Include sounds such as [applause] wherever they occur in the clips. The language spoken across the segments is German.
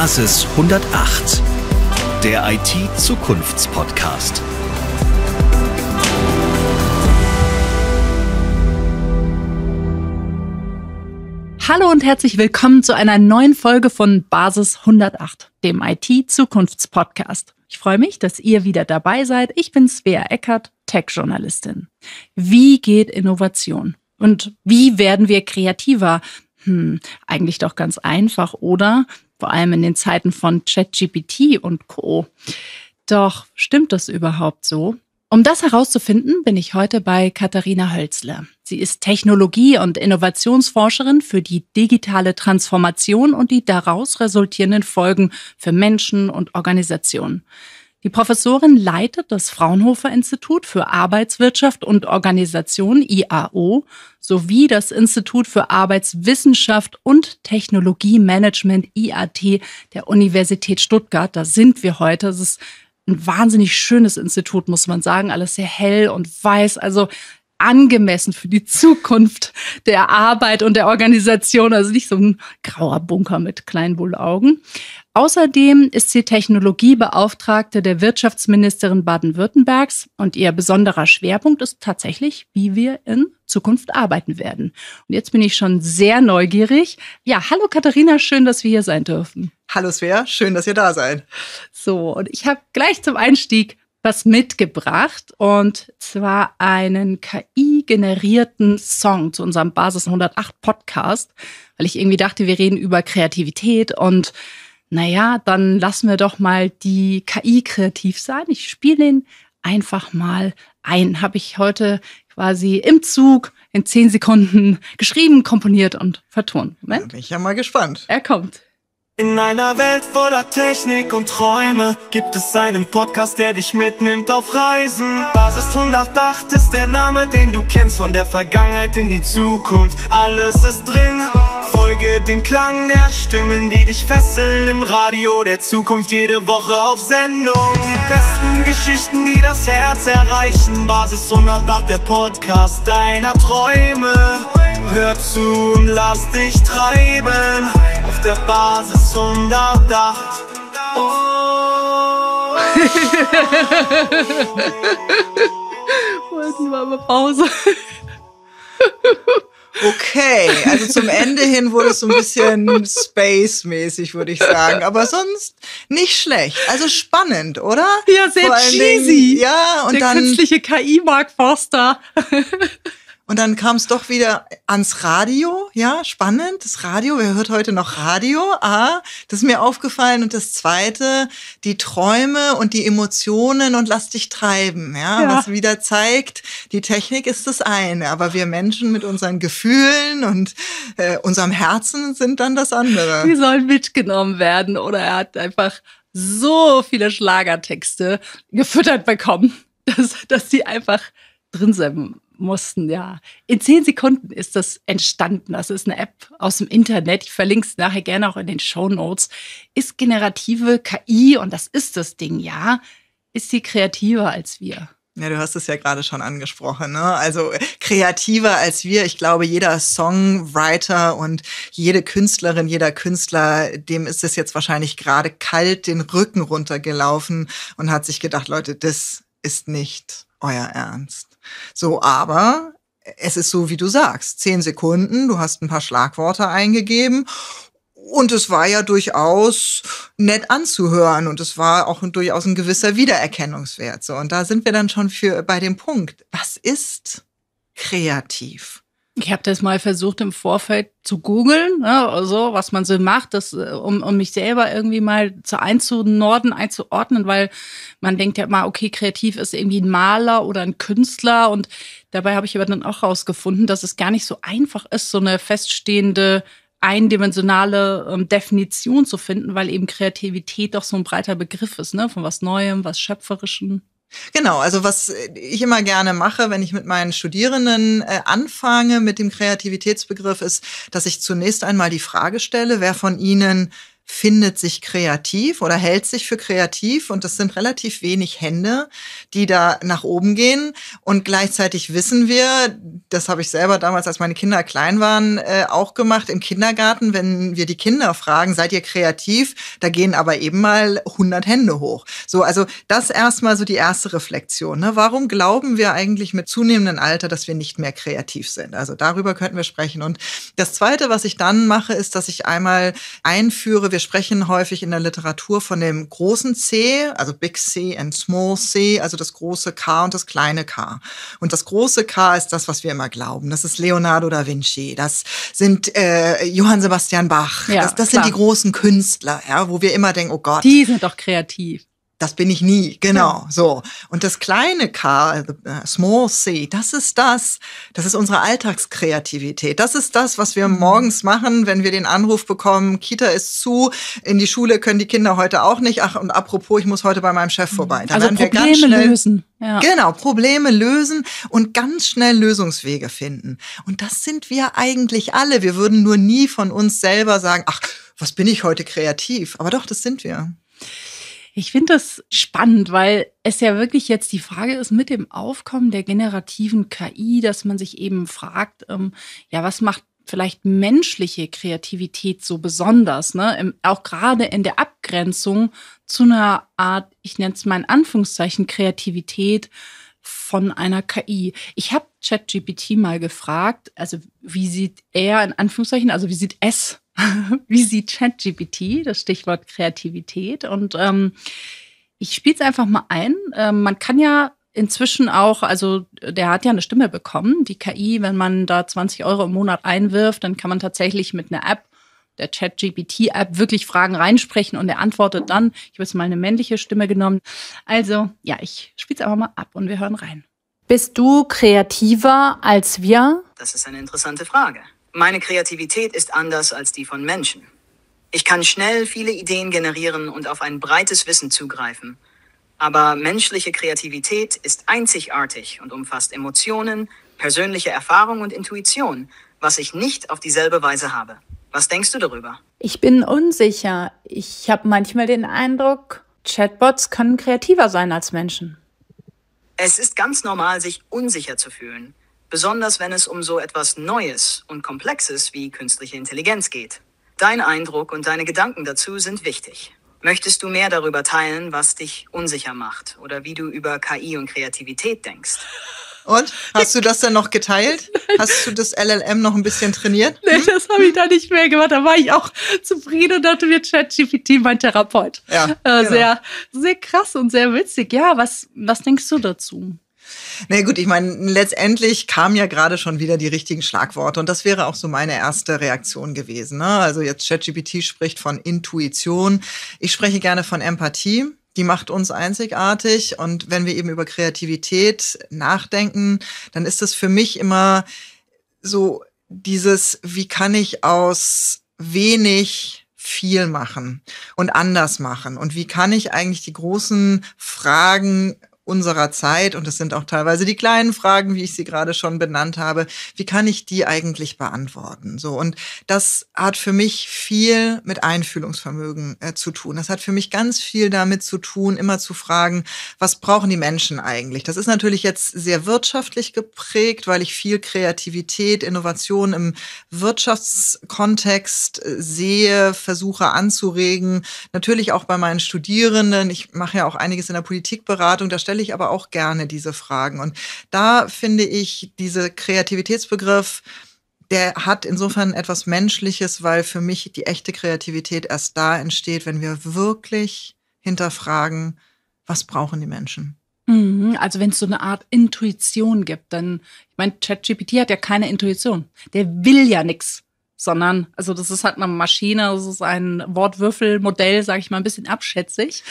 Basis 108, der IT-Zukunftspodcast. Hallo und herzlich willkommen zu einer neuen Folge von Basis 108, dem IT-Zukunftspodcast. Ich freue mich, dass ihr wieder dabei seid. Ich bin Svea Eckert, Tech-Journalistin. Wie geht Innovation? Und wie werden wir kreativer? Hm, eigentlich doch ganz einfach, oder? vor allem in den Zeiten von ChatGPT und Co. Doch stimmt das überhaupt so? Um das herauszufinden, bin ich heute bei Katharina Hölzle. Sie ist Technologie- und Innovationsforscherin für die digitale Transformation und die daraus resultierenden Folgen für Menschen und Organisationen. Die Professorin leitet das Fraunhofer Institut für Arbeitswirtschaft und Organisation IAO sowie das Institut für Arbeitswissenschaft und Technologiemanagement IAT der Universität Stuttgart. Da sind wir heute. Es ist ein wahnsinnig schönes Institut, muss man sagen. Alles sehr hell und weiß. Also angemessen für die Zukunft der Arbeit und der Organisation. Also nicht so ein grauer Bunker mit kleinen Bullaugen. Außerdem ist sie Technologiebeauftragte der Wirtschaftsministerin Baden-Württembergs und ihr besonderer Schwerpunkt ist tatsächlich, wie wir in Zukunft arbeiten werden. Und jetzt bin ich schon sehr neugierig. Ja, hallo Katharina, schön, dass wir hier sein dürfen. Hallo Svea, schön, dass ihr da seid. So, und ich habe gleich zum Einstieg was mitgebracht und zwar einen KI-generierten Song zu unserem Basis 108 Podcast, weil ich irgendwie dachte, wir reden über Kreativität und naja, dann lassen wir doch mal die KI kreativ sein. Ich spiele ihn einfach mal ein. Habe ich heute quasi im Zug in zehn Sekunden [laughs] geschrieben, komponiert und vertont. Moment. Bin ich ja mal gespannt. Er kommt. In einer Welt voller Technik und Träume gibt es einen Podcast, der dich mitnimmt auf Reisen. Basis 108 ist der Name, den du kennst, von der Vergangenheit in die Zukunft. Alles ist drin. Folge dem Klang der Stimmen, die dich fesseln im Radio der Zukunft jede Woche auf Sendung. Die Besten Geschichten, die das Herz erreichen. Basis 100 108, der Podcast deiner Träume. Hör zu und lass dich treiben auf der Basis 100 Dach. Oh. Wollten wir aber Pause. [laughs] Okay, also zum Ende hin wurde es so ein bisschen space-mäßig, würde ich sagen. Aber sonst nicht schlecht. Also spannend, oder? Ja, sehr cheesy. Dingen, ja, und Der dann. Künstliche KI Mark Forster. Und dann kam es doch wieder ans Radio, ja, spannend, das Radio, wer hört heute noch Radio? Ah, das ist mir aufgefallen. Und das Zweite, die Träume und die Emotionen und lass dich treiben, ja, ja. was wieder zeigt, die Technik ist das eine, aber wir Menschen mit unseren Gefühlen und äh, unserem Herzen sind dann das andere. Die sollen mitgenommen werden oder er hat einfach so viele Schlagertexte gefüttert bekommen, [laughs] dass, dass die einfach drin sein mussten, ja. In zehn Sekunden ist das entstanden. Das also ist eine App aus dem Internet. Ich verlinke es nachher gerne auch in den Show Notes. Ist generative KI, und das ist das Ding, ja, ist sie kreativer als wir. Ja, du hast es ja gerade schon angesprochen. Ne? Also äh, kreativer als wir. Ich glaube, jeder Songwriter und jede Künstlerin, jeder Künstler, dem ist es jetzt wahrscheinlich gerade kalt den Rücken runtergelaufen und hat sich gedacht, Leute, das ist nicht euer Ernst. So, aber es ist so, wie du sagst. Zehn Sekunden, du hast ein paar Schlagworte eingegeben und es war ja durchaus nett anzuhören und es war auch durchaus ein gewisser Wiedererkennungswert. So, und da sind wir dann schon für, bei dem Punkt. Was ist kreativ? Ich habe das mal versucht im Vorfeld zu googeln, ne, also, was man so macht, das, äh, um, um mich selber irgendwie mal zu einzunorden, einzuordnen, weil man denkt ja immer, okay, kreativ ist irgendwie ein Maler oder ein Künstler. Und dabei habe ich aber dann auch rausgefunden, dass es gar nicht so einfach ist, so eine feststehende eindimensionale ähm, Definition zu finden, weil eben Kreativität doch so ein breiter Begriff ist, ne? Von was Neuem, was Schöpferischem. Genau, also was äh, ich immer gerne mache, wenn ich mit meinen Studierenden äh, anfange mit dem Kreativitätsbegriff, ist, dass ich zunächst einmal die Frage stelle, wer von ihnen findet sich kreativ oder hält sich für kreativ und das sind relativ wenig Hände, die da nach oben gehen und gleichzeitig wissen wir, das habe ich selber damals, als meine Kinder klein waren, äh, auch gemacht im Kindergarten, wenn wir die Kinder fragen, seid ihr kreativ, da gehen aber eben mal 100 Hände hoch. So, also das erstmal so die erste Reflexion. Ne? Warum glauben wir eigentlich mit zunehmendem Alter, dass wir nicht mehr kreativ sind? Also darüber könnten wir sprechen. Und das Zweite, was ich dann mache, ist, dass ich einmal einführe, wir wir sprechen häufig in der Literatur von dem großen C, also Big C and Small C, also das große K und das kleine K. Und das große K ist das, was wir immer glauben. Das ist Leonardo da Vinci, das sind äh, Johann Sebastian Bach, ja, das, das sind die großen Künstler, ja, wo wir immer denken, oh Gott. Die sind doch kreativ das bin ich nie, genau, ja. so. Und das kleine K, äh, small C, das ist das, das ist unsere Alltagskreativität. Das ist das, was wir mhm. morgens machen, wenn wir den Anruf bekommen, Kita ist zu, in die Schule können die Kinder heute auch nicht. Ach, und apropos, ich muss heute bei meinem Chef mhm. vorbei. Dann also Probleme schnell, lösen. Ja. Genau, Probleme lösen und ganz schnell Lösungswege finden. Und das sind wir eigentlich alle. Wir würden nur nie von uns selber sagen, ach, was bin ich heute kreativ? Aber doch, das sind wir. Ich finde das spannend, weil es ja wirklich jetzt die Frage ist mit dem Aufkommen der generativen KI, dass man sich eben fragt, ähm, ja, was macht vielleicht menschliche Kreativität so besonders, ne? Im, auch gerade in der Abgrenzung zu einer Art, ich nenne es mal in Anführungszeichen, Kreativität von einer KI. Ich habe ChatGPT mal gefragt, also wie sieht er in Anführungszeichen, also wie sieht es [laughs] wie sieht ChatGPT, das Stichwort Kreativität. Und ähm, ich spiele es einfach mal ein. Ähm, man kann ja inzwischen auch, also der hat ja eine Stimme bekommen, die KI, wenn man da 20 Euro im Monat einwirft, dann kann man tatsächlich mit einer App, der ChatGPT-App, wirklich Fragen reinsprechen und er antwortet dann. Ich habe jetzt mal eine männliche Stimme genommen. Also ja, ich spiele es einfach mal ab und wir hören rein. Bist du kreativer als wir? Das ist eine interessante Frage. Meine Kreativität ist anders als die von Menschen. Ich kann schnell viele Ideen generieren und auf ein breites Wissen zugreifen. Aber menschliche Kreativität ist einzigartig und umfasst Emotionen, persönliche Erfahrung und Intuition, was ich nicht auf dieselbe Weise habe. Was denkst du darüber? Ich bin unsicher. Ich habe manchmal den Eindruck, Chatbots können kreativer sein als Menschen. Es ist ganz normal, sich unsicher zu fühlen besonders wenn es um so etwas Neues und Komplexes wie künstliche Intelligenz geht. Dein Eindruck und deine Gedanken dazu sind wichtig. Möchtest du mehr darüber teilen, was dich unsicher macht oder wie du über KI und Kreativität denkst? Und hast du das dann noch geteilt? Hast du das LLM noch ein bisschen trainiert? Hm? Nee, das habe ich da nicht mehr gemacht. Da war ich auch zufrieden und dachte mir, ChatGPT, mein Therapeut. Ja, äh, genau. sehr, sehr krass und sehr witzig. Ja, was, was denkst du dazu? Na nee, gut, ich meine, letztendlich kamen ja gerade schon wieder die richtigen Schlagworte und das wäre auch so meine erste Reaktion gewesen. Ne? Also jetzt ChatGPT spricht von Intuition. Ich spreche gerne von Empathie. Die macht uns einzigartig und wenn wir eben über Kreativität nachdenken, dann ist das für mich immer so dieses, wie kann ich aus wenig viel machen und anders machen? Und wie kann ich eigentlich die großen Fragen unserer Zeit und es sind auch teilweise die kleinen Fragen, wie ich sie gerade schon benannt habe. Wie kann ich die eigentlich beantworten? So und das hat für mich viel mit Einfühlungsvermögen äh, zu tun. Das hat für mich ganz viel damit zu tun, immer zu fragen, was brauchen die Menschen eigentlich? Das ist natürlich jetzt sehr wirtschaftlich geprägt, weil ich viel Kreativität, Innovation im Wirtschaftskontext äh, sehe, versuche anzuregen. Natürlich auch bei meinen Studierenden. Ich mache ja auch einiges in der Politikberatung. Da stelle natürlich aber auch gerne diese Fragen. Und da finde ich diese Kreativitätsbegriff, der hat insofern etwas Menschliches, weil für mich die echte Kreativität erst da entsteht, wenn wir wirklich hinterfragen, was brauchen die Menschen. Mhm, also wenn es so eine Art Intuition gibt, dann, ich meine, ChatGPT hat ja keine Intuition. Der will ja nichts, sondern, also das ist halt eine Maschine, das ist ein Wortwürfelmodell, sage ich mal, ein bisschen abschätzig.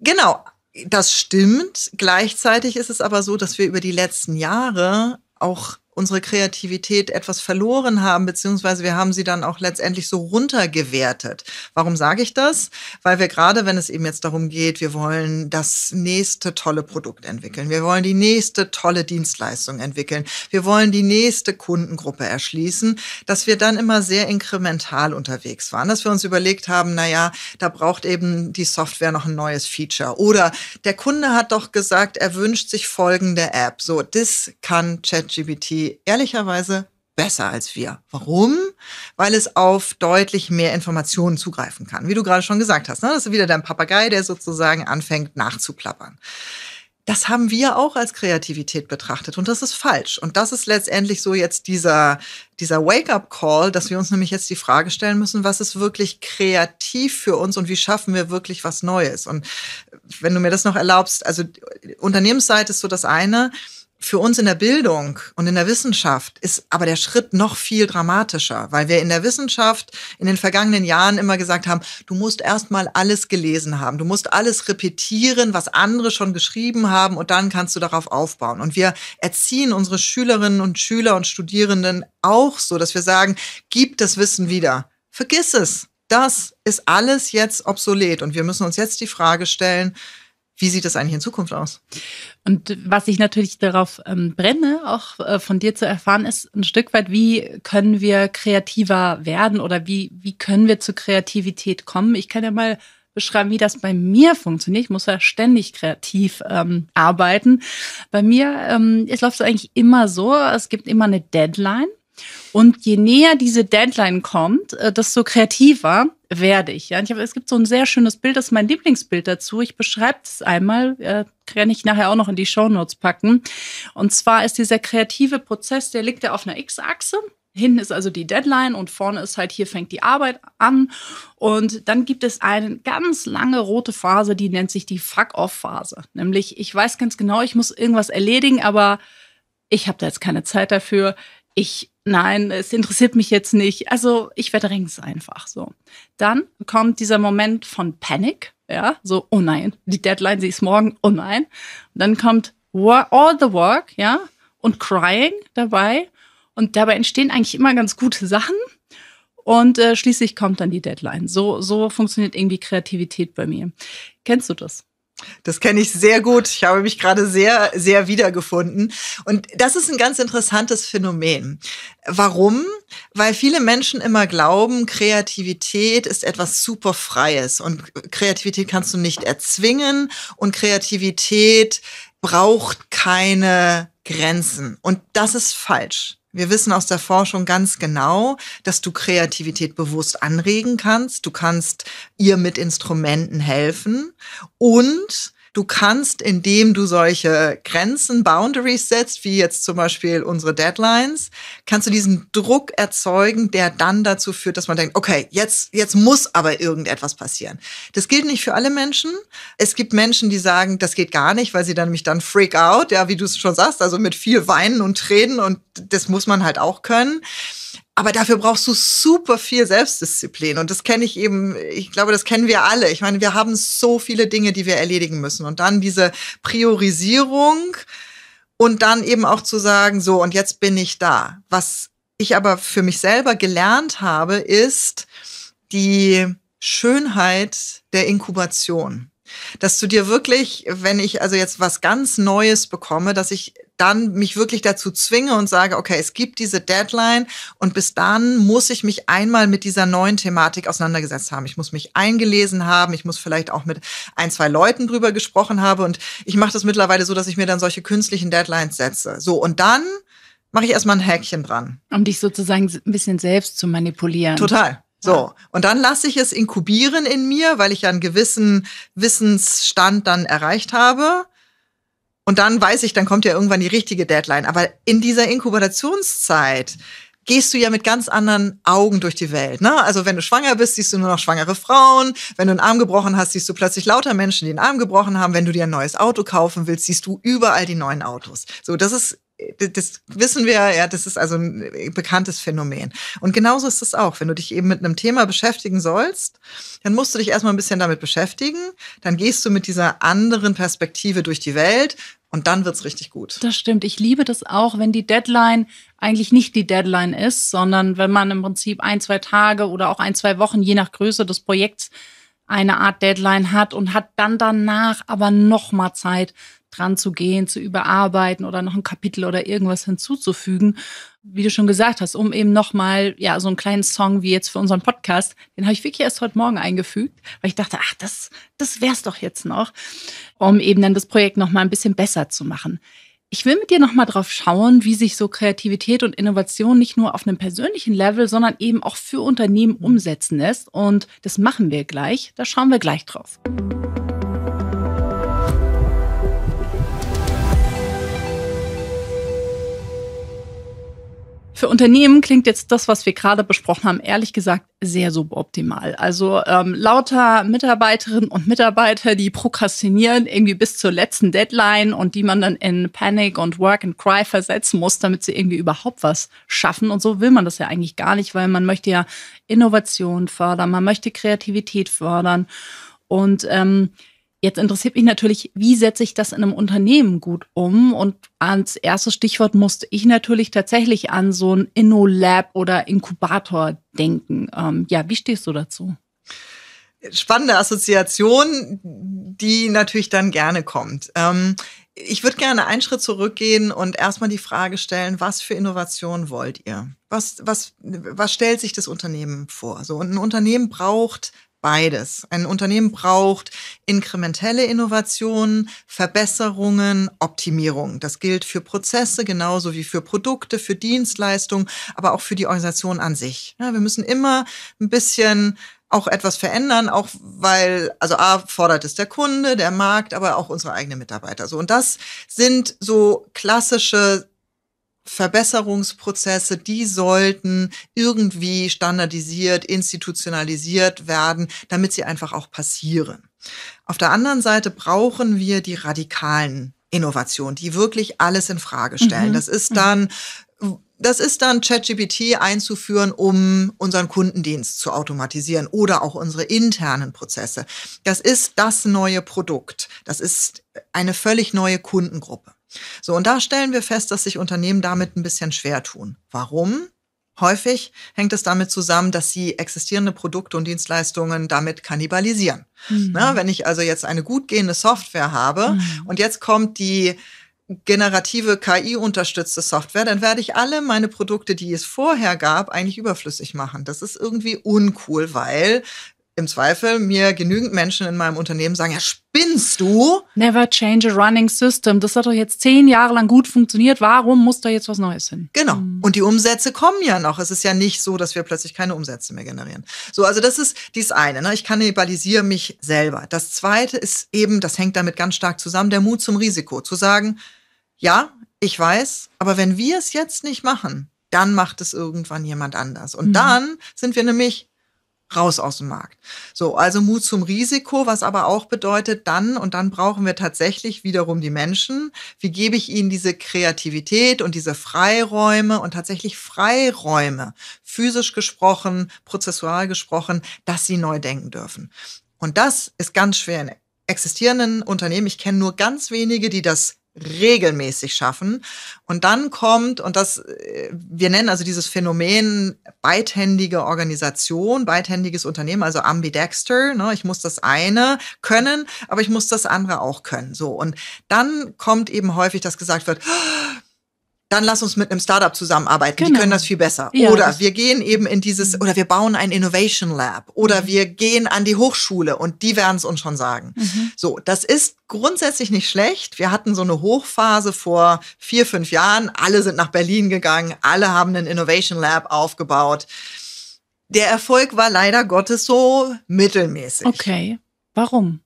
Genau, das stimmt. Gleichzeitig ist es aber so, dass wir über die letzten Jahre auch unsere Kreativität etwas verloren haben, beziehungsweise wir haben sie dann auch letztendlich so runtergewertet. Warum sage ich das? Weil wir gerade, wenn es eben jetzt darum geht, wir wollen das nächste tolle Produkt entwickeln, wir wollen die nächste tolle Dienstleistung entwickeln, wir wollen die nächste Kundengruppe erschließen, dass wir dann immer sehr inkremental unterwegs waren, dass wir uns überlegt haben, naja, da braucht eben die Software noch ein neues Feature oder der Kunde hat doch gesagt, er wünscht sich folgende App. So, das kann ChatGPT ehrlicherweise besser als wir. Warum? Weil es auf deutlich mehr Informationen zugreifen kann. Wie du gerade schon gesagt hast, ne? das ist wieder dein Papagei, der sozusagen anfängt nachzuplappern. Das haben wir auch als Kreativität betrachtet und das ist falsch. Und das ist letztendlich so jetzt dieser, dieser Wake-up-Call, dass wir uns nämlich jetzt die Frage stellen müssen, was ist wirklich kreativ für uns und wie schaffen wir wirklich was Neues? Und wenn du mir das noch erlaubst, also Unternehmensseite ist so das eine, für uns in der Bildung und in der Wissenschaft ist aber der Schritt noch viel dramatischer, weil wir in der Wissenschaft in den vergangenen Jahren immer gesagt haben, du musst erstmal alles gelesen haben, du musst alles repetieren, was andere schon geschrieben haben und dann kannst du darauf aufbauen. Und wir erziehen unsere Schülerinnen und Schüler und Studierenden auch so, dass wir sagen, gib das Wissen wieder, vergiss es. Das ist alles jetzt obsolet und wir müssen uns jetzt die Frage stellen, wie sieht das eigentlich in Zukunft aus? Und was ich natürlich darauf ähm, brenne, auch äh, von dir zu erfahren, ist ein Stück weit, wie können wir kreativer werden oder wie, wie können wir zur Kreativität kommen? Ich kann ja mal beschreiben, wie das bei mir funktioniert. Ich muss ja ständig kreativ ähm, arbeiten. Bei mir, ähm, es läuft eigentlich immer so, es gibt immer eine Deadline. Und je näher diese Deadline kommt, äh, desto kreativer werde ich. Ja, ich habe, es gibt so ein sehr schönes Bild, das ist mein Lieblingsbild dazu. Ich beschreibe es einmal, kann äh, ich nachher auch noch in die Show Notes packen. Und zwar ist dieser kreative Prozess, der liegt ja auf einer X-Achse. Hinten ist also die Deadline und vorne ist halt, hier fängt die Arbeit an. Und dann gibt es eine ganz lange rote Phase, die nennt sich die Fuck-Off-Phase. Nämlich, ich weiß ganz genau, ich muss irgendwas erledigen, aber ich habe da jetzt keine Zeit dafür. Ich nein, es interessiert mich jetzt nicht. Also ich verdränge es einfach so. Dann kommt dieser Moment von Panik, ja, so, oh nein, die Deadline, sie ist morgen, oh nein. Und dann kommt all the work, ja, und crying dabei. Und dabei entstehen eigentlich immer ganz gute Sachen. Und äh, schließlich kommt dann die Deadline. So, so funktioniert irgendwie Kreativität bei mir. Kennst du das? Das kenne ich sehr gut. Ich habe mich gerade sehr, sehr wiedergefunden. Und das ist ein ganz interessantes Phänomen. Warum? Weil viele Menschen immer glauben, Kreativität ist etwas super Freies und Kreativität kannst du nicht erzwingen und Kreativität braucht keine Grenzen. Und das ist falsch. Wir wissen aus der Forschung ganz genau, dass du Kreativität bewusst anregen kannst. Du kannst ihr mit Instrumenten helfen und Du kannst, indem du solche Grenzen, Boundaries setzt, wie jetzt zum Beispiel unsere Deadlines, kannst du diesen Druck erzeugen, der dann dazu führt, dass man denkt, okay, jetzt, jetzt muss aber irgendetwas passieren. Das gilt nicht für alle Menschen. Es gibt Menschen, die sagen, das geht gar nicht, weil sie dann nämlich dann freak out, ja, wie du es schon sagst, also mit viel Weinen und Tränen und das muss man halt auch können. Aber dafür brauchst du super viel Selbstdisziplin. Und das kenne ich eben, ich glaube, das kennen wir alle. Ich meine, wir haben so viele Dinge, die wir erledigen müssen. Und dann diese Priorisierung und dann eben auch zu sagen, so, und jetzt bin ich da. Was ich aber für mich selber gelernt habe, ist die Schönheit der Inkubation dass du dir wirklich, wenn ich also jetzt was ganz Neues bekomme, dass ich dann mich wirklich dazu zwinge und sage, okay, es gibt diese Deadline und bis dann muss ich mich einmal mit dieser neuen Thematik auseinandergesetzt haben. Ich muss mich eingelesen haben, ich muss vielleicht auch mit ein, zwei Leuten drüber gesprochen haben und ich mache das mittlerweile so, dass ich mir dann solche künstlichen Deadlines setze. So, und dann mache ich erstmal ein Häkchen dran. Um dich sozusagen ein bisschen selbst zu manipulieren. Total. So, und dann lasse ich es inkubieren in mir, weil ich ja einen gewissen Wissensstand dann erreicht habe. Und dann weiß ich, dann kommt ja irgendwann die richtige Deadline. Aber in dieser Inkubationszeit gehst du ja mit ganz anderen Augen durch die Welt. Ne? Also wenn du schwanger bist, siehst du nur noch schwangere Frauen. Wenn du einen Arm gebrochen hast, siehst du plötzlich lauter Menschen, die einen Arm gebrochen haben. Wenn du dir ein neues Auto kaufen willst, siehst du überall die neuen Autos. So, das ist das wissen wir, ja, das ist also ein äh, bekanntes Phänomen. Und genauso ist es auch. Wenn du dich eben mit einem Thema beschäftigen sollst, dann musst du dich erstmal ein bisschen damit beschäftigen. Dann gehst du mit dieser anderen Perspektive durch die Welt und dann wird's richtig gut. Das stimmt. Ich liebe das auch, wenn die Deadline eigentlich nicht die Deadline ist, sondern wenn man im Prinzip ein, zwei Tage oder auch ein, zwei Wochen, je nach Größe des Projekts, eine Art Deadline hat und hat dann danach aber nochmal Zeit, dran zu gehen, zu überarbeiten oder noch ein Kapitel oder irgendwas hinzuzufügen. Wie du schon gesagt hast, um eben nochmal, ja, so einen kleinen Song wie jetzt für unseren Podcast, den habe ich wirklich erst heute Morgen eingefügt, weil ich dachte, ach, das, das wär's doch jetzt noch, um eben dann das Projekt nochmal ein bisschen besser zu machen. Ich will mit dir nochmal drauf schauen, wie sich so Kreativität und Innovation nicht nur auf einem persönlichen Level, sondern eben auch für Unternehmen umsetzen lässt. Und das machen wir gleich. Da schauen wir gleich drauf. Für Unternehmen klingt jetzt das, was wir gerade besprochen haben, ehrlich gesagt sehr suboptimal. Also ähm, lauter Mitarbeiterinnen und Mitarbeiter, die prokrastinieren irgendwie bis zur letzten Deadline und die man dann in Panic und Work and Cry versetzen muss, damit sie irgendwie überhaupt was schaffen. Und so will man das ja eigentlich gar nicht, weil man möchte ja Innovation fördern, man möchte Kreativität fördern und ähm, Jetzt interessiert mich natürlich, wie setze ich das in einem Unternehmen gut um? Und ans erste Stichwort musste ich natürlich tatsächlich an so ein InnoLab oder Inkubator denken. Ähm, ja, wie stehst du dazu? Spannende Assoziation, die natürlich dann gerne kommt. Ähm, ich würde gerne einen Schritt zurückgehen und erstmal die Frage stellen, was für Innovation wollt ihr? Was, was, was stellt sich das Unternehmen vor? So, und ein Unternehmen braucht beides. Ein Unternehmen braucht inkrementelle Innovationen, Verbesserungen, Optimierung. Das gilt für Prozesse genauso wie für Produkte, für Dienstleistungen, aber auch für die Organisation an sich. Ja, wir müssen immer ein bisschen auch etwas verändern, auch weil, also A, fordert es der Kunde, der Markt, aber auch unsere eigenen Mitarbeiter. So, und das sind so klassische Verbesserungsprozesse, die sollten irgendwie standardisiert, institutionalisiert werden, damit sie einfach auch passieren. Auf der anderen Seite brauchen wir die radikalen Innovationen, die wirklich alles in Frage stellen. Mhm. Das ist mhm. dann das ist dann ChatGPT einzuführen, um unseren Kundendienst zu automatisieren oder auch unsere internen Prozesse. Das ist das neue Produkt. Das ist eine völlig neue Kundengruppe. So, und da stellen wir fest, dass sich Unternehmen damit ein bisschen schwer tun. Warum? Häufig hängt es damit zusammen, dass sie existierende Produkte und Dienstleistungen damit kannibalisieren. Mhm. Na, wenn ich also jetzt eine gut gehende Software habe mhm. und jetzt kommt die generative KI-unterstützte Software, dann werde ich alle meine Produkte, die es vorher gab, eigentlich überflüssig machen. Das ist irgendwie uncool, weil im Zweifel mir genügend Menschen in meinem Unternehmen sagen, ja, spinnst du? Never change a running system. Das hat doch jetzt zehn Jahre lang gut funktioniert. Warum muss da jetzt was Neues hin? Genau. Hm. Und die Umsätze kommen ja noch. Es ist ja nicht so, dass wir plötzlich keine Umsätze mehr generieren. So, also das ist dies eine. Ne? Ich kannibalisiere mich selber. Das zweite ist eben, das hängt damit ganz stark zusammen, der Mut zum Risiko. Zu sagen, ja, ich weiß, aber wenn wir es jetzt nicht machen, dann macht es irgendwann jemand anders. Und mhm. dann sind wir nämlich raus aus dem Markt. So, also Mut zum Risiko, was aber auch bedeutet, dann und dann brauchen wir tatsächlich wiederum die Menschen. Wie gebe ich ihnen diese Kreativität und diese Freiräume und tatsächlich Freiräume, physisch gesprochen, prozessual gesprochen, dass sie neu denken dürfen. Und das ist ganz schwer in existierenden Unternehmen. Ich kenne nur ganz wenige, die das regelmäßig schaffen. Und dann kommt, und das, äh, wir nennen also dieses Phänomen beidhändige Organisation, beidhändiges Unternehmen, also ambidexter. Ne? Ich muss das eine können, aber ich muss das andere auch können. So. Und dann kommt eben häufig, dass gesagt wird, dann lass uns mit einem Startup zusammenarbeiten. Genau. Die können das viel besser. Ja, oder wir gehen eben in dieses, mhm. oder wir bauen ein Innovation Lab. Oder mhm. wir gehen an die Hochschule und die werden es uns schon sagen. Mhm. So, das ist grundsätzlich nicht schlecht. Wir hatten so eine Hochphase vor vier, fünf Jahren. Alle sind nach Berlin gegangen. Alle haben ein Innovation Lab aufgebaut. Der Erfolg war leider Gottes so mittelmäßig. Okay. Warum?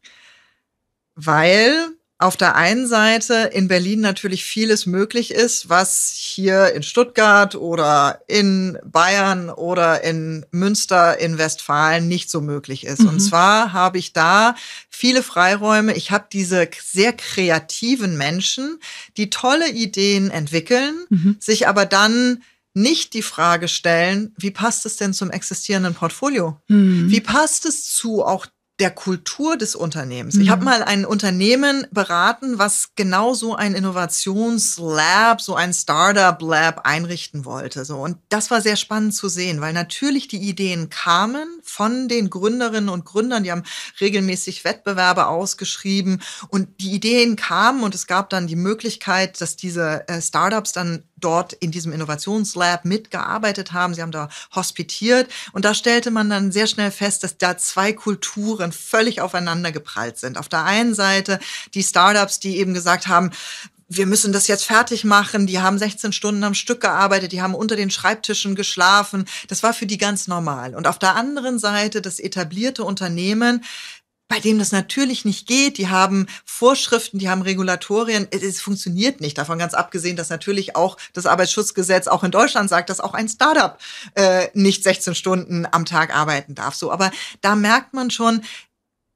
Weil auf der einen Seite in Berlin natürlich vieles möglich ist, was hier in Stuttgart oder in Bayern oder in Münster in Westfalen nicht so möglich ist. Mhm. Und zwar habe ich da viele Freiräume. Ich habe diese sehr kreativen Menschen, die tolle Ideen entwickeln, mhm. sich aber dann nicht die Frage stellen, wie passt es denn zum existierenden Portfolio? Mhm. Wie passt es zu auch der Kultur des Unternehmens. Mhm. Ich habe mal ein Unternehmen beraten, was genau so ein Innovationslab, so ein Startup Lab einrichten wollte. So und das war sehr spannend zu sehen, weil natürlich die Ideen kamen von den Gründerinnen und Gründern. Die haben regelmäßig Wettbewerbe ausgeschrieben und die Ideen kamen und es gab dann die Möglichkeit, dass diese äh, Startups dann dort in diesem Innovationslab mitgearbeitet haben. Sie haben da hospitiert und da stellte man dann sehr schnell fest, dass da zwei Kulturen völlig aufeinander geprallt sind. Auf der einen Seite die Startups, die eben gesagt haben, wir müssen das jetzt fertig machen. Die haben 16 Stunden am Stück gearbeitet, die haben unter den Schreibtischen geschlafen. Das war für die ganz normal. Und auf der anderen Seite das etablierte Unternehmen, bei dem das natürlich nicht geht. Die haben Vorschriften, die haben Regulatorien. Es, funktioniert nicht. Davon ganz abgesehen, dass natürlich auch das Arbeitsschutzgesetz auch in Deutschland sagt, dass auch ein Startup äh, nicht 16 Stunden am Tag arbeiten darf. So, aber da merkt man schon,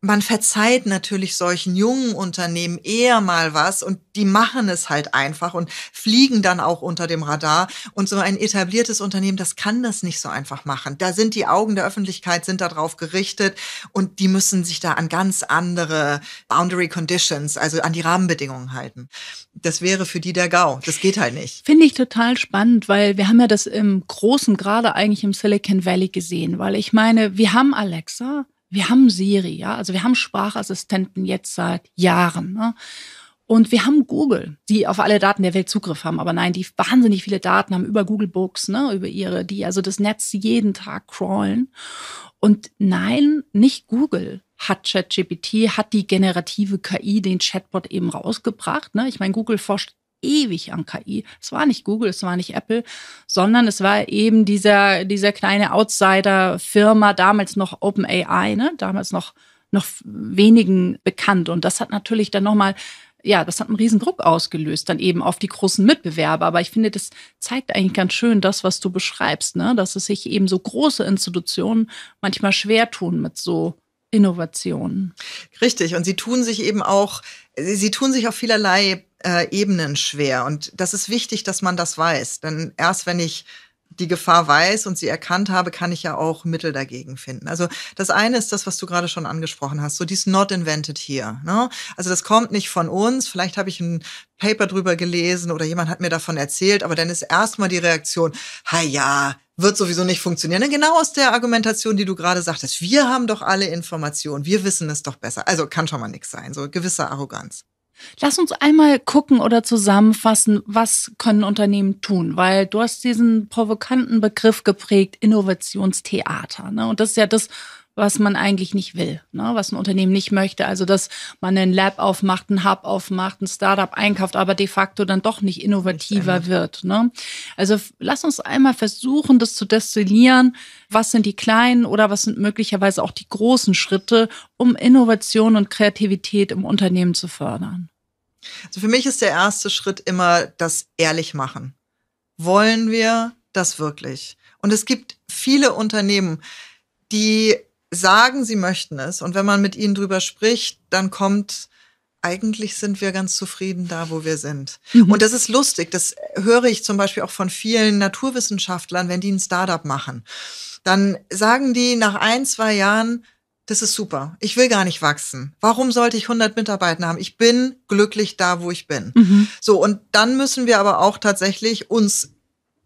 man verzeiht natürlich solchen jungen Unternehmen eher mal was und die machen es halt einfach und fliegen dann auch unter dem Radar. Und so ein etabliertes Unternehmen, das kann das nicht so einfach machen. Da sind die Augen der Öffentlichkeit, sind darauf gerichtet und die müssen sich da an ganz andere Boundary Conditions, also an die Rahmenbedingungen halten. Das wäre für die der GAU. Das geht halt nicht. Finde ich total spannend, weil wir haben ja das im Großen, gerade eigentlich im Silicon Valley gesehen, weil ich meine, wir haben Alexa, wir haben Siri, ja, also wir haben Sprachassistenten jetzt seit Jahren. Ne? Und wir haben Google, die auf alle Daten der Welt Zugriff haben. Aber nein, die wahnsinnig viele Daten haben über Google Books, ne, über ihre, die also das Netz jeden Tag crawlen. Und nein, nicht Google hat ChatGPT, hat die generative KI den Chatbot eben rausgebracht. Ne? Ich meine, Google forscht ewig an KI. Es war nicht Google, es war nicht Apple, sondern es war eben dieser, dieser kleine Outsider-Firma, damals noch OpenAI, ne? damals noch, noch wenigen bekannt. Und das hat natürlich dann nochmal ja, das hat einen riesen Druck ausgelöst, dann eben auf die großen Mitbewerber. Aber ich finde, das zeigt eigentlich ganz schön das, was du beschreibst, ne? dass es sich eben so große Institutionen manchmal schwer tun mit so Innovationen. Richtig. Und sie tun sich eben auch, sie tun sich auf vielerlei äh, Ebenen schwer. Und das ist wichtig, dass man das weiß. Denn erst wenn ich die Gefahr weiß und sie erkannt habe, kann ich ja auch Mittel dagegen finden. Also das eine ist das, was du gerade schon angesprochen hast, so dies not invented here. Ne? Also das kommt nicht von uns. Vielleicht habe ich ein Paper drüber gelesen oder jemand hat mir davon erzählt, aber dann ist erstmal die Reaktion, ha ja, wird sowieso nicht funktionieren. genau aus der Argumentation, die du gerade sagtest, wir haben doch alle Informationen, wir wissen es doch besser. Also kann schon mal nichts sein, so gewisse Arroganz. Lass uns einmal gucken oder zusammenfassen, was können Unternehmen tun, weil du hast diesen provokanten Begriff geprägt, Innovationstheater. Ne? Und das ist ja das, was man eigentlich nicht will, ne? was ein Unternehmen nicht möchte. Also, dass man ein Lab aufmacht, ein Hub aufmacht, ein Startup einkauft, aber de facto dann doch nicht innovativer nicht wird. Ne? Also, lass uns einmal versuchen, das zu destillieren. Was sind die kleinen oder was sind möglicherweise auch die großen Schritte, um Innovation und Kreativität im Unternehmen zu fördern? Also für mich ist der erste Schritt immer das ehrlich machen. Wollen wir das wirklich? Und es gibt viele Unternehmen, die sagen, sie möchten es. Und wenn man mit ihnen drüber spricht, dann kommt, eigentlich sind wir ganz zufrieden da, wo wir sind. Mhm. Und das ist lustig. Das höre ich zum Beispiel auch von vielen Naturwissenschaftlern, wenn die ein Startup machen. Dann sagen die nach ein, zwei Jahren, das ist super. Ich will gar nicht wachsen. Warum sollte ich 100 Mitarbeiter haben? Ich bin glücklich da, wo ich bin. Mhm. So, und dann müssen wir aber auch tatsächlich uns,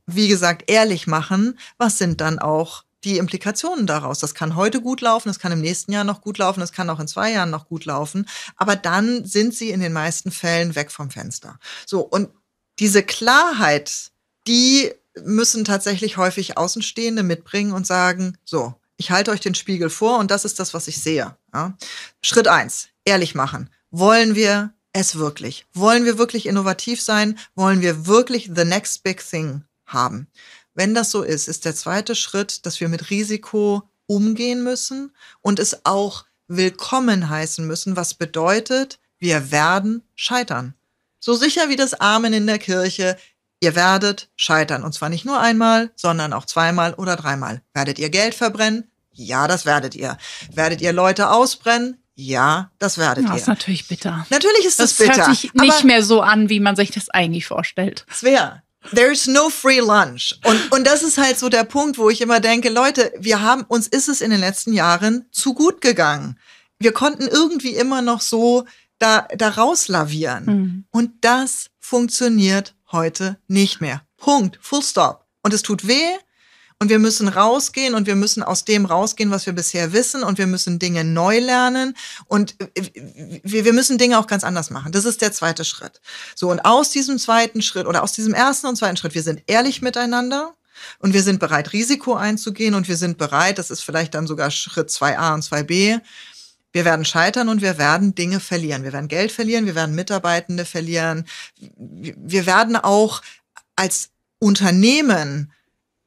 wie gesagt, ehrlich machen. Was sind dann auch die Implikationen daraus? Das kann heute gut laufen, das kann im nächsten Jahr noch gut laufen, das kann auch in zwei Jahren noch gut laufen. Aber dann sind sie in den meisten Fällen weg vom Fenster. So, und diese Klarheit, die müssen tatsächlich häufig Außenstehende mitbringen und sagen, so, ich halte euch den Spiegel vor und das ist das, was ich sehe. Ja? Schritt eins: ehrlich machen. Wollen wir es wirklich? Wollen wir wirklich innovativ sein? Wollen wir wirklich the next big thing haben? Wenn das so ist, ist der zweite Schritt, dass wir mit Risiko umgehen müssen und es auch willkommen heißen müssen, was bedeutet, wir werden scheitern. So sicher wie das Amen in der Kirche Ihr werdet scheitern. Und zwar nicht nur einmal, sondern auch zweimal oder dreimal. Werdet ihr Geld verbrennen? Ja, das werdet ihr. Werdet ihr Leute ausbrennen? Ja, das werdet ja, ihr. Das ist natürlich bitter. Natürlich ist das, das bitter. Das hört sich nicht mehr so an, wie man sich das eigentlich vorstellt. Es wäre. is no free lunch. Und, und das ist halt so der Punkt, wo ich immer denke, Leute, wir haben, uns ist es in den letzten Jahren zu gut gegangen. Wir konnten irgendwie immer noch so da, da rauslavieren. Mhm. Und das funktioniert heute nicht mehr. Punkt. Full stop. Und es tut weh. Und wir müssen rausgehen und wir müssen aus dem rausgehen, was wir bisher wissen und wir müssen Dinge neu lernen und wir, müssen Dinge auch ganz anders machen. Das ist der zweite Schritt. So, und aus diesem zweiten Schritt oder aus diesem ersten und zweiten Schritt, wir sind ehrlich miteinander, und wir sind bereit, Risiko einzugehen und wir sind bereit, das ist vielleicht dann sogar Schritt 2a und 2b, wir werden scheitern und wir werden Dinge verlieren. Wir werden Geld verlieren, wir werden Mitarbeitende verlieren. Wir werden auch als Unternehmen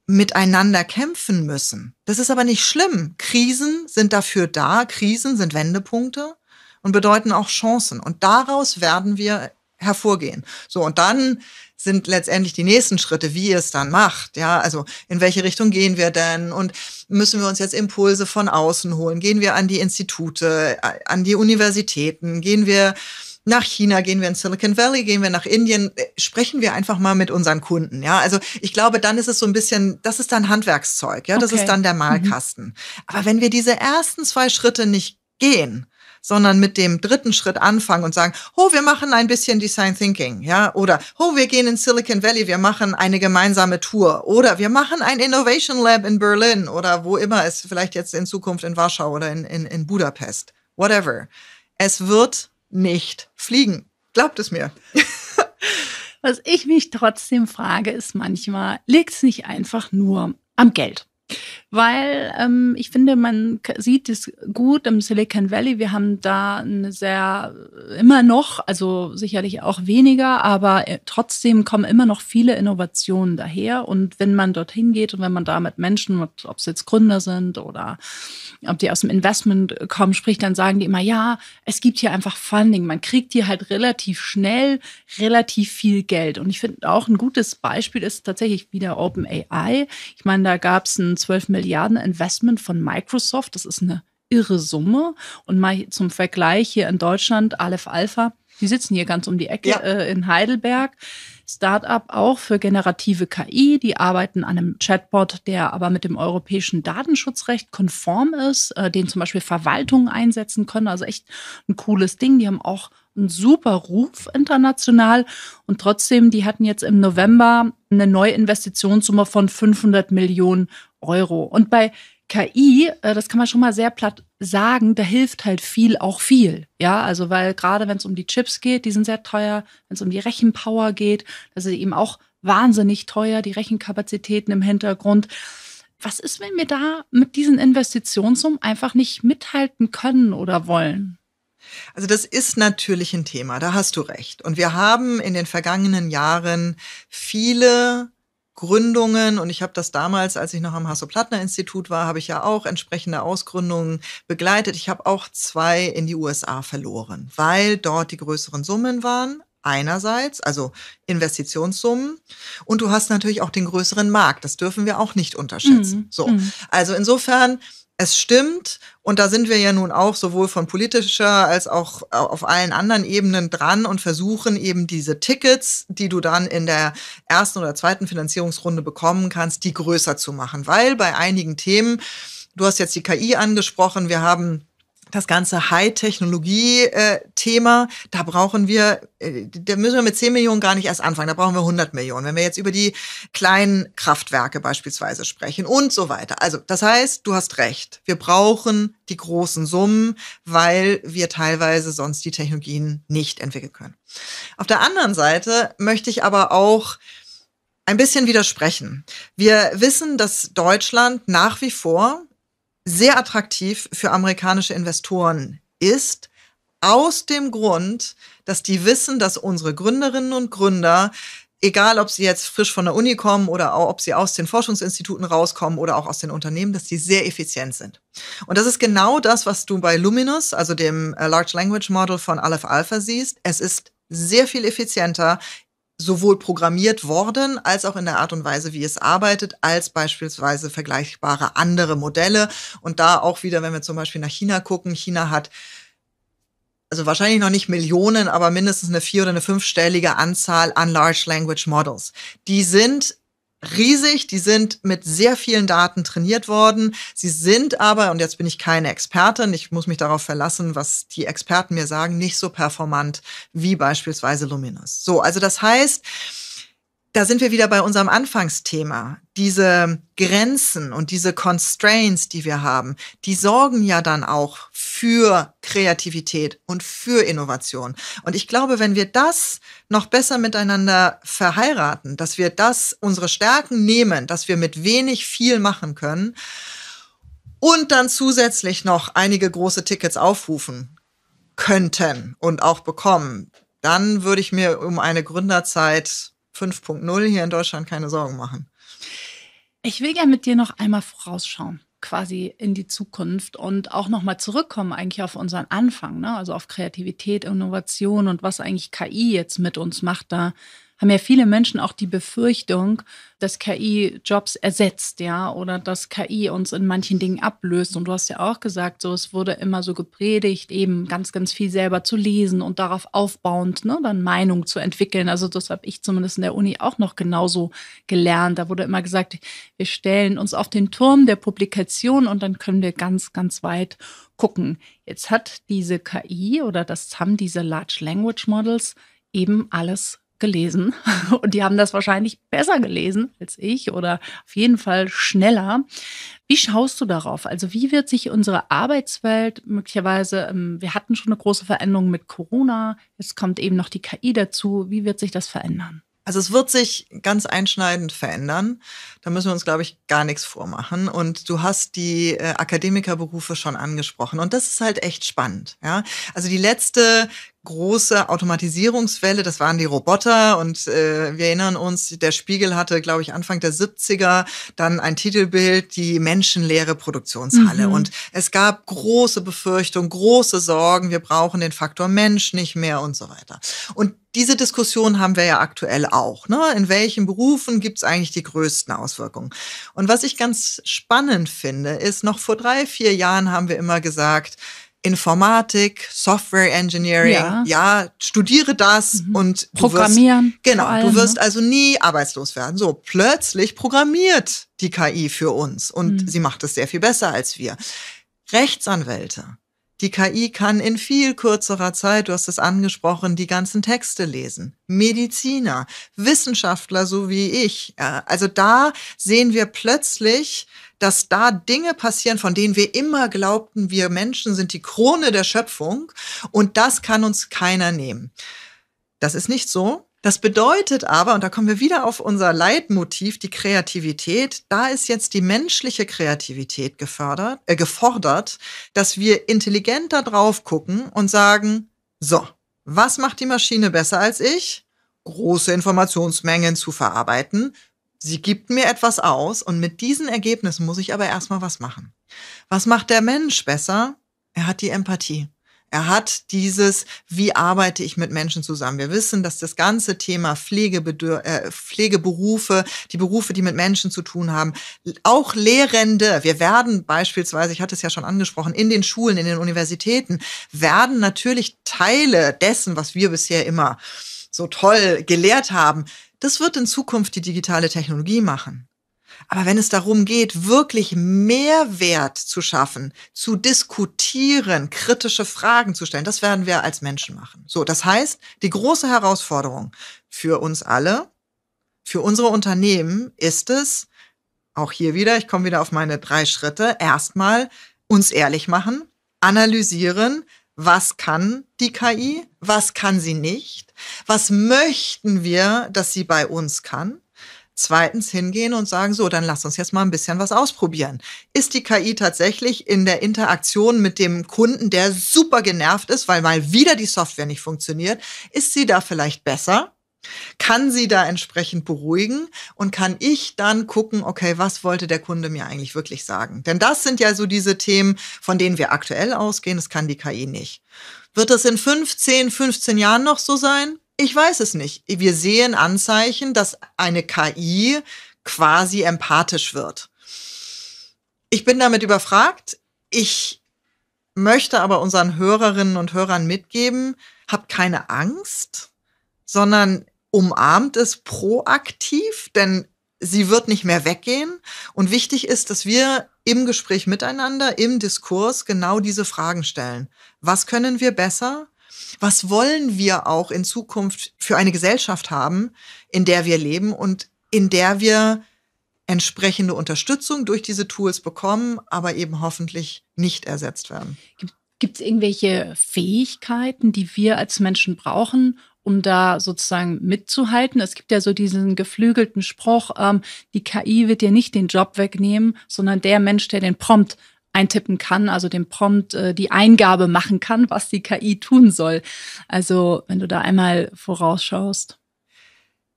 miteinander kämpfen müssen. Das ist aber nicht schlimm. Krisen sind dafür da, Krisen sind Wendepunkte und bedeuten auch Chancen. Und daraus werden wir hervorgehen. So, und dann sind letztendlich die nächsten Schritte, wie ihr es dann macht. Ja, also in welche Richtung gehen wir denn und müssen wir uns jetzt Impulse von außen holen? Gehen wir an die Institute, äh, an die Universitäten? Gehen wir nach China, gehen wir in Silicon Valley, gehen wir nach Indien, äh, sprechen wir einfach mal mit unseren Kunden. Ja, also ich glaube, dann ist es so ein bisschen, das ist dann Handwerkszeug, ja, das okay. ist dann der mhm. Malkasten. Mhm. Aber wenn wir diese ersten zwei Schritte nicht gehen, sondern mit dem dritten Schritt anfangen und sagen, oh, wir machen ein bisschen Design Thinking, ja, oder oh, wir gehen in Silicon Valley, wir machen eine gemeinsame Tour oder wir machen ein Innovation Lab in Berlin oder wo immer es vielleicht jetzt in Zukunft in Warschau oder in, in, in Budapest, whatever. Es wird nicht fliegen. Glaubt es mir. [laughs] Was ich mich trotzdem frage, ist manchmal, liegt es nicht einfach nur am Geld? weil ähm, ich finde, man sieht es gut im Silicon Valley. Wir haben da eine sehr, äh, immer noch, also sicherlich auch weniger, aber äh, trotzdem kommen immer noch viele Innovationen daher. Und wenn man dorthin geht und wenn man da mit Menschen, ob es jetzt Gründer sind oder ob die aus dem Investment äh, kommen, spricht, dann sagen die immer, ja, es gibt hier einfach Funding. Man kriegt hier halt relativ schnell relativ viel Geld. Und ich finde auch ein gutes Beispiel ist tatsächlich wieder OpenAI. Ich meine, da gab es ein 12 Milliarden Investment von Microsoft. Das ist eine irre Summe. Und mal zum Vergleich hier in Deutschland, Aleph Alpha, die sitzen hier ganz um die Ecke ja. äh, in Heidelberg. Startup auch für generative KI. Die arbeiten an einem Chatbot, der aber mit dem europäischen Datenschutzrecht konform ist, äh, den zum Beispiel Verwaltungen einsetzen können. Also echt ein cooles Ding. Die haben auch einen super Ruf international. Und trotzdem, die hatten jetzt im November eine neue Investitionssumme von 500 Millionen Euro. Und bei KI, äh, das kann man schon mal sehr platt sagen, da hilft halt viel auch viel. Ja, also weil gerade wenn es um die Chips geht, die sind sehr teuer, wenn es um die Rechenpower geht, das ist eben auch wahnsinnig teuer, die Rechenkapazitäten im Hintergrund. Was ist, wenn wir da mit diesen Investitionssummen einfach nicht mithalten können oder wollen? Also das ist natürlich ein Thema, da hast du recht. Und wir haben in den vergangenen Jahren viele Gründungen und ich habe das damals, als ich noch am Hasso-Plattner-Institut war, habe ich ja auch entsprechende Ausgründungen begleitet. Ich habe auch zwei in die USA verloren, weil dort die größeren Summen waren. Einerseits, also Investitionssummen. Und du hast natürlich auch den größeren Markt. Das dürfen wir auch nicht unterschätzen. Mhm. So. Mhm. Also insofern es stimmt, und da sind wir ja nun auch sowohl von politischer als auch äh, auf allen anderen Ebenen dran und versuchen eben diese Tickets, die du dann in der ersten oder zweiten Finanzierungsrunde bekommen kannst, die größer zu machen. Weil bei einigen Themen, du hast jetzt die KI angesprochen, wir haben das ganze High-Technologie-Thema, äh, da brauchen wir, äh, da müssen wir mit 10 Millionen gar nicht erst anfangen, da brauchen wir 100 Millionen, wenn wir jetzt über die kleinen Kraftwerke beispielsweise sprechen und so weiter. Also das heißt, du hast recht, wir brauchen die großen Summen, weil wir teilweise sonst die Technologien nicht entwickeln können. Auf der anderen Seite möchte ich aber auch ein bisschen widersprechen. Wir wissen, dass Deutschland nach wie vor sehr attraktiv für amerikanische Investoren ist, aus dem Grund, dass die wissen, dass unsere Gründerinnen und Gründer, egal ob sie jetzt frisch von der Uni kommen oder auch, ob sie aus den Forschungsinstituten rauskommen oder auch aus den Unternehmen, dass die sehr effizient sind. Und das ist genau das, was du bei Luminous, also dem äh, Large Language Model von Aleph Alpha siehst. Es ist sehr viel effizienter, sowohl programmiert worden als auch in der Art und Weise, wie es arbeitet, als beispielsweise vergleichbare andere Modelle. Und da auch wieder, wenn wir zum Beispiel nach China gucken, China hat also wahrscheinlich noch nicht Millionen, aber mindestens eine vier- oder eine fünfstellige Anzahl an Large Language Models. Die sind riesig, die sind mit sehr vielen Daten trainiert worden. Sie sind aber, und jetzt bin ich keine Expertin, ich muss mich darauf verlassen, was die Experten mir sagen, nicht so performant wie beispielsweise Luminous. So, also das heißt, da sind wir wieder bei unserem Anfangsthema. Diese Grenzen und diese Constraints, die wir haben, die sorgen ja dann auch für Kreativität und für Innovation. Und ich glaube, wenn wir das noch besser miteinander verheiraten, dass wir das, unsere Stärken nehmen, dass wir mit wenig viel machen können und dann zusätzlich noch einige große Tickets aufrufen könnten und auch bekommen, dann würde ich mir um eine Gründerzeit 5.0 hier in Deutschland keine Sorgen machen. Ich will gerne mit dir noch einmal vorausschauen, quasi in die Zukunft und auch nochmal zurückkommen eigentlich auf unseren Anfang, ne? also auf Kreativität, Innovation und was eigentlich KI jetzt mit uns macht. Da haben ja viele Menschen auch die Befürchtung, dass KI Jobs ersetzt, ja, oder dass KI uns in manchen Dingen ablöst. Und du hast ja auch gesagt, so es wurde immer so gepredigt, eben ganz, ganz viel selber zu lesen und darauf aufbauend, ne, dann Meinung zu entwickeln. Also das habe ich zumindest in der Uni auch noch genauso gelernt. Da wurde immer gesagt, wir stellen uns auf den Turm der Publikation und dann können wir ganz, ganz weit gucken. Jetzt hat diese KI oder das haben diese Large Language Models eben alles gelesen [laughs] und die haben das wahrscheinlich besser gelesen als ich oder auf jeden Fall schneller. Wie schaust du darauf? Also wie wird sich unsere Arbeitswelt möglicherweise, ähm, wir hatten schon eine große Veränderung mit Corona, jetzt kommt eben noch die KI dazu, wie wird sich das verändern? Also es wird sich ganz einschneidend verändern. Da müssen wir uns, glaube ich, gar nichts vormachen. Und du hast die äh, Akademikerberufe schon angesprochen. Und das ist halt echt spannend. Ja? Also die letzte große Automatisierungswelle, das waren die Roboter und äh, wir erinnern uns, der Spiegel hatte, glaube ich, Anfang der 70er dann ein Titelbild, die menschenleere Produktionshalle. Mhm. Und es gab große Befürchtungen, große Sorgen, wir brauchen den Faktor Mensch nicht mehr und so weiter. Und diese Diskussion haben wir ja aktuell auch. Ne? In welchen Berufen gibt es eigentlich die größten Auswirkungen? Und was ich ganz spannend finde, ist, noch vor drei, vier Jahren haben wir immer gesagt, Informatik, Software Engineering, ja, ja studiere das mhm. und Programmieren. Wirst, genau, allem, du wirst ne? also nie arbeitslos werden. So, plötzlich programmiert die KI für uns und mhm. sie macht es sehr viel besser als wir. Rechtsanwälte. Die KI kann in viel kürzerer Zeit, du hast es angesprochen, die ganzen Texte lesen. Mediziner, Wissenschaftler, so wie ich. Also da sehen wir plötzlich, dass da Dinge passieren, von denen wir immer glaubten, wir Menschen sind die Krone der Schöpfung und das kann uns keiner nehmen. Das ist nicht so. Das bedeutet aber, und da kommen wir wieder auf unser Leitmotiv, die Kreativität, da ist jetzt die menschliche Kreativität gefördert, äh, gefordert, dass wir intelligenter drauf gucken und sagen, so, was macht die Maschine besser als ich? Große Informationsmengen zu verarbeiten, Sie gibt mir etwas aus und mit diesen Ergebnissen muss ich aber erstmal was machen. Was macht der Mensch besser? Er hat die Empathie. Er hat dieses, wie arbeite ich mit Menschen zusammen. Wir wissen, dass das ganze Thema Pflegebedür äh, Pflegeberufe, die Berufe, die mit Menschen zu tun haben, auch Lehrende, wir werden beispielsweise, ich hatte es ja schon angesprochen, in den Schulen, in den Universitäten, werden natürlich Teile dessen, was wir bisher immer so toll gelehrt haben, das wird in Zukunft die digitale Technologie machen. Aber wenn es darum geht, wirklich Mehrwert zu schaffen, zu diskutieren, kritische Fragen zu stellen, das werden wir als Menschen machen. So, das heißt, die große Herausforderung für uns alle, für unsere Unternehmen ist es, auch hier wieder, ich komme wieder auf meine drei Schritte, erstmal uns ehrlich machen, analysieren, was kann die KI, was kann sie nicht, was möchten wir, dass sie bei uns kann. Zweitens hingehen und sagen, so, dann lass uns jetzt mal ein bisschen was ausprobieren. Ist die KI tatsächlich in der Interaktion mit dem Kunden, der super genervt ist, weil mal wieder die Software nicht funktioniert, ist sie da vielleicht besser? Kann sie da entsprechend beruhigen und kann ich dann gucken, okay, was wollte der Kunde mir eigentlich wirklich sagen? Denn das sind ja so diese Themen, von denen wir aktuell ausgehen, das kann die KI nicht. Wird das in 15, 15 Jahren noch so sein? Ich weiß es nicht. Wir sehen Anzeichen, dass eine KI quasi empathisch wird. Ich bin damit überfragt. Ich möchte aber unseren Hörerinnen und Hörern mitgeben, habt keine Angst, sondern umarmt es proaktiv, denn sie wird nicht mehr weggehen. Und wichtig ist, dass wir im Gespräch miteinander, im Diskurs genau diese Fragen stellen. Was können wir besser? Was wollen wir auch in Zukunft für eine Gesellschaft haben, in der wir leben und in der wir entsprechende Unterstützung durch diese Tools bekommen, aber eben hoffentlich nicht ersetzt werden. Gibt es irgendwelche Fähigkeiten, die wir als Menschen brauchen, um da sozusagen mitzuhalten? Es gibt ja so diesen geflügelten Spruch, ähm, die KI wird dir nicht den Job wegnehmen, sondern der Mensch, der den Prompt eintippen kann, also den Prompt äh, die Eingabe machen kann, was die KI tun soll. Also wenn du da einmal vorausschaust.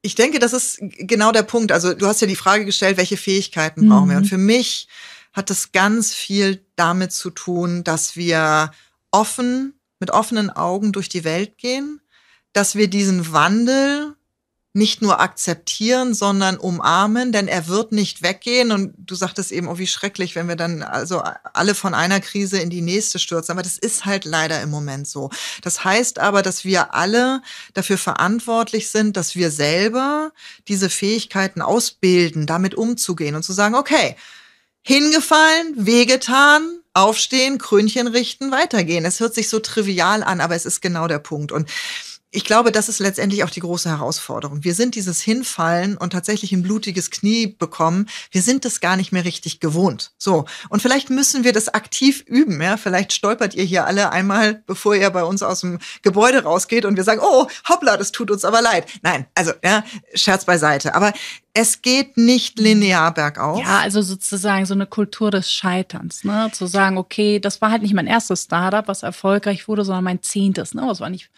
Ich denke, das ist genau der Punkt. Also du hast ja die Frage gestellt, welche Fähigkeiten mhm. brauchen wir? Und mhm. für mich hat das ganz viel damit zu tun, dass wir offen, mit offenen Augen durch die Welt gehen dass wir diesen Wandel nicht nur akzeptieren, sondern umarmen, denn er wird nicht weggehen. Und du sagtest eben, oh, wie schrecklich, wenn wir dann also alle von einer Krise in die nächste stürzen. Aber das ist halt leider im Moment so. Das heißt aber, dass wir alle dafür verantwortlich sind, dass wir selber diese Fähigkeiten ausbilden, damit umzugehen und zu sagen, okay, hingefallen, wehgetan, aufstehen, Krönchen richten, weitergehen. Es hört sich so trivial an, aber es ist genau der Punkt. Und ich glaube, das ist letztendlich auch die große Herausforderung. Wir sind dieses Hinfallen und tatsächlich ein blutiges Knie bekommen. Wir sind das gar nicht mehr richtig gewohnt. So. Und vielleicht müssen wir das aktiv üben. Ja? Vielleicht stolpert ihr hier alle einmal, bevor ihr bei uns aus dem Gebäude rausgeht und wir sagen, oh, hoppla, das tut uns aber leid. Nein, also, ja, Scherz beiseite. Aber es geht nicht linear bergauf. Ja, also sozusagen so eine Kultur des Scheiterns, ne? Zu sagen, okay, das war halt nicht mein erstes Startup, was erfolgreich wurde, sondern mein zehntes, ne? Das war nicht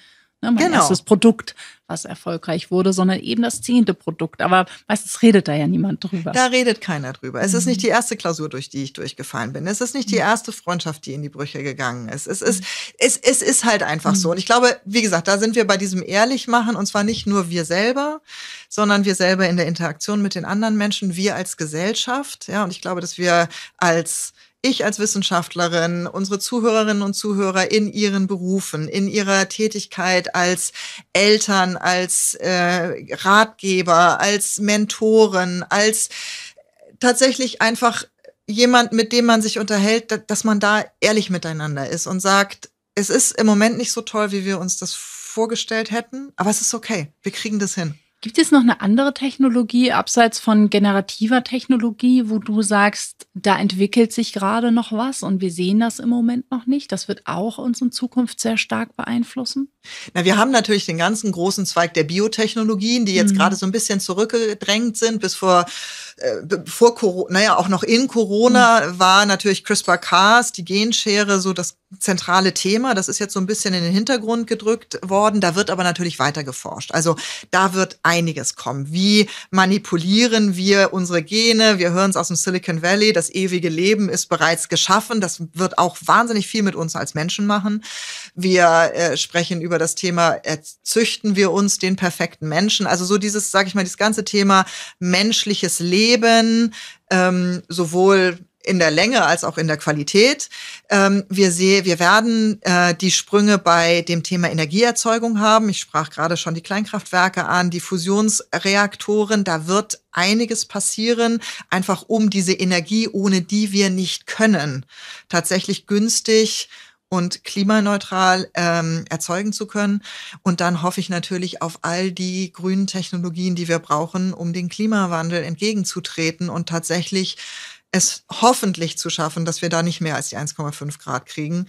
Ne, mein genau. erstes Produkt, was erfolgreich wurde, sondern eben das zehnte Produkt. Aber meistens redet da ja niemand drüber. Da redet keiner drüber. Es mhm. ist nicht die mhm. erste Klausur, durch die ich durchgefallen bin. Es ist nicht die mhm. erste Freundschaft, die in die Brüche gegangen ist. Es ist, mhm. es, es ist halt einfach mhm. so. Und mhm. ich glaube, wie gesagt, da sind wir bei diesem Ehrlichmachen und zwar nicht nur wir selber, sondern wir selber in der Interaktion mit den anderen Menschen, wir als Gesellschaft. Ja, und ich glaube, dass wir als ich als Wissenschaftlerin, unsere Zuhörerinnen und Zuhörer in ihren Berufen, in ihrer Tätigkeit als Eltern, als äh, Ratgeber, als Mentoren, als tatsächlich einfach jemand, mit dem man sich unterhält, dass man da ehrlich miteinander ist und sagt, es ist im Moment nicht so toll, wie wir uns das vorgestellt hätten, aber es ist okay, wir kriegen das hin. Gibt es noch eine andere Technologie abseits von generativer Technologie, wo du sagst, da entwickelt sich gerade noch was und wir sehen das im Moment noch nicht? Das wird auch uns in Zukunft sehr stark beeinflussen? Na, wir haben natürlich den ganzen großen Zweig der Biotechnologien, die jetzt mhm. gerade so ein bisschen zurückgedrängt sind. Bis vor äh, vor Corona, naja, auch noch in Corona mhm. war natürlich CRISPR-Cas, die Genschere, so das zentrale Thema. Das ist jetzt so ein bisschen in den Hintergrund gedrückt worden. Da wird aber natürlich weiter geforscht. Also da wird einiges kommen. Wie manipulieren wir unsere Gene? Wir hören es aus dem Silicon Valley. Das ewige Leben ist bereits geschaffen. Das wird auch wahnsinnig viel mit uns als Menschen machen. Wir äh, sprechen über das Thema, erzüchten wir uns den perfekten Menschen? Also so dieses, sage ich mal, dieses ganze Thema menschliches Leben Leben, ähm, sowohl in der Länge als auch in der Qualität. Ähm, wir, sehen, wir werden äh, die Sprünge bei dem Thema Energieerzeugung haben. Ich sprach gerade schon die Kleinkraftwerke an, die Fusionsreaktoren. Da wird einiges passieren, einfach um diese Energie, ohne die wir nicht können, tatsächlich günstig und klimaneutral ähm, erzeugen zu können. Und dann hoffe ich natürlich auf all die grünen Technologien, die wir brauchen, um dem Klimawandel entgegenzutreten und tatsächlich es hoffentlich zu schaffen, dass wir da nicht mehr als die 1,5 Grad kriegen.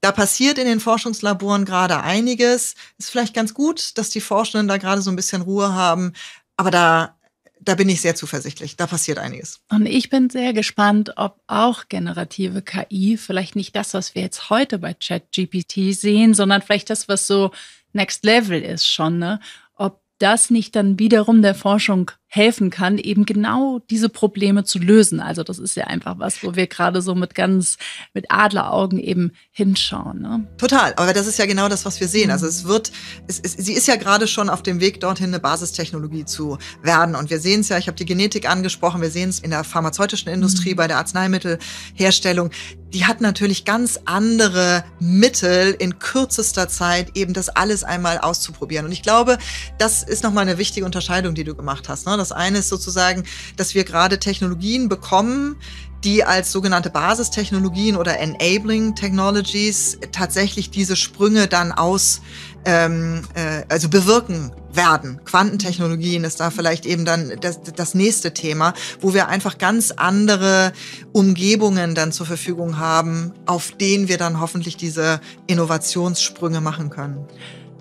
Da passiert in den Forschungslaboren gerade einiges. Ist vielleicht ganz gut, dass die Forschenden da gerade so ein bisschen Ruhe haben. Aber da da bin ich sehr zuversichtlich. Da passiert einiges. Und ich bin sehr gespannt, ob auch generative KI vielleicht nicht das, was wir jetzt heute bei ChatGPT sehen, sondern vielleicht das, was so Next Level ist schon, ne? Ob das nicht dann wiederum der Forschung helfen kann, eben genau diese Probleme zu lösen. Also das ist ja einfach was, wo wir gerade so mit ganz, mit Adleraugen eben hinschauen. Ne? Total, aber das ist ja genau das, was wir sehen. Mhm. Also es wird, es, es, sie ist ja gerade schon auf dem Weg dorthin, eine Basistechnologie zu werden. Und wir sehen es ja, ich habe die Genetik angesprochen, wir sehen es in der pharmazeutischen Industrie, mhm. bei der Arzneimittelherstellung. Die hat natürlich ganz andere Mittel in kürzester Zeit eben das alles einmal auszuprobieren. Und ich glaube, das ist nochmal eine wichtige Unterscheidung, die du gemacht hast. Ne? Das eine ist sozusagen, dass wir gerade Technologien bekommen, die als sogenannte Basistechnologien oder Enabling Technologies tatsächlich diese Sprünge dann aus, ähm, äh, also bewirken werden. Quantentechnologien ist da vielleicht eben dann das, das nächste Thema, wo wir einfach ganz andere Umgebungen dann zur Verfügung haben, auf denen wir dann hoffentlich diese Innovationssprünge machen können.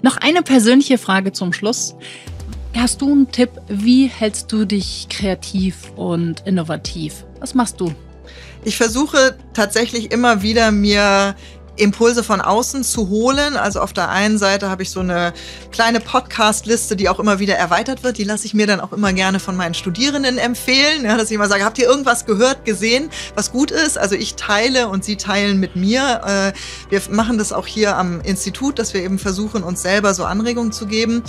Noch eine persönliche Frage zum Schluss. Hast du einen Tipp, wie hältst du dich kreativ und innovativ? Was machst du? Ich versuche tatsächlich immer wieder mir Impulse von außen zu holen. Also auf der einen Seite habe ich so eine kleine Podcast-Liste, die auch immer wieder erweitert wird. Die lasse ich mir dann auch immer gerne von meinen Studierenden empfehlen, ja, dass ich immer sage, habt ihr irgendwas gehört, gesehen, was gut ist? Also ich teile und sie teilen mit mir. Äh, wir machen das auch hier am Institut, dass wir eben versuchen, uns selber so Anregungen zu geben.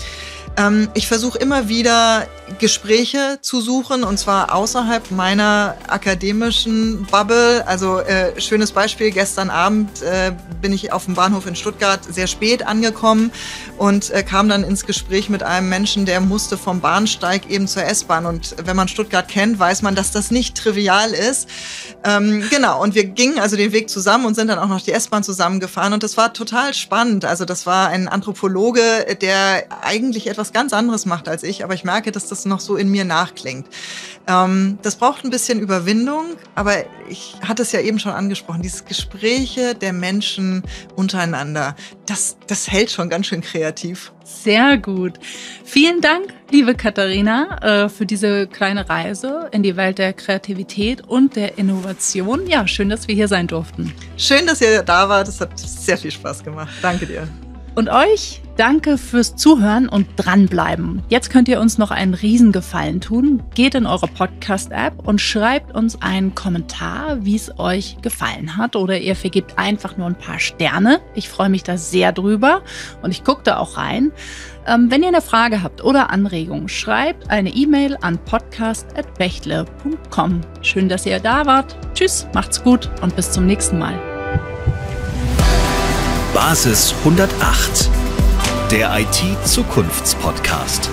Ähm, ich versuche immer wieder Gespräche zu suchen und zwar außerhalb meiner akademischen Bubble. Also äh, schönes Beispiel, gestern Abend äh, bin ich auf dem Bahnhof in Stuttgart sehr spät angekommen und äh, kam dann ins Gespräch mit einem Menschen, der musste vom Bahnsteig eben zur S-Bahn. Und wenn man Stuttgart kennt, weiß man, dass das nicht trivial ist. Ähm, genau, und wir gingen also den Weg zusammen und sind dann auch noch die S-Bahn zusammengefahren und das war total spannend. Also das war ein Anthropologe, der eigentlich etwas was ganz anderes macht als ich, aber ich merke, dass das noch so in mir nachklingt. Ähm, das braucht ein bisschen Überwindung, aber ich hatte es ja eben schon angesprochen, dieses Gespräche der Menschen untereinander, das, das hält schon ganz schön kreativ. Sehr gut. Vielen Dank, liebe Katharina, äh, für diese kleine Reise in die Welt der Kreativität und der Innovation. Ja, schön, dass wir hier sein durften. Schön, dass ihr da wart. Es hat sehr viel Spaß gemacht. Danke dir. Und euch? Danke fürs Zuhören und dranbleiben. Jetzt könnt ihr uns noch einen Riesengefallen tun. Geht in eure Podcast-App und schreibt uns einen Kommentar, wie es euch gefallen hat. Oder ihr vergebt einfach nur ein paar Sterne. Ich freue mich da sehr drüber und ich gucke da auch rein. Ähm, wenn ihr eine Frage habt oder Anregung, schreibt eine E-Mail an podcast.bechtle.com. Schön, dass ihr da wart. Tschüss, macht's gut und bis zum nächsten Mal. Basis 108 der IT-Zukunftspodcast.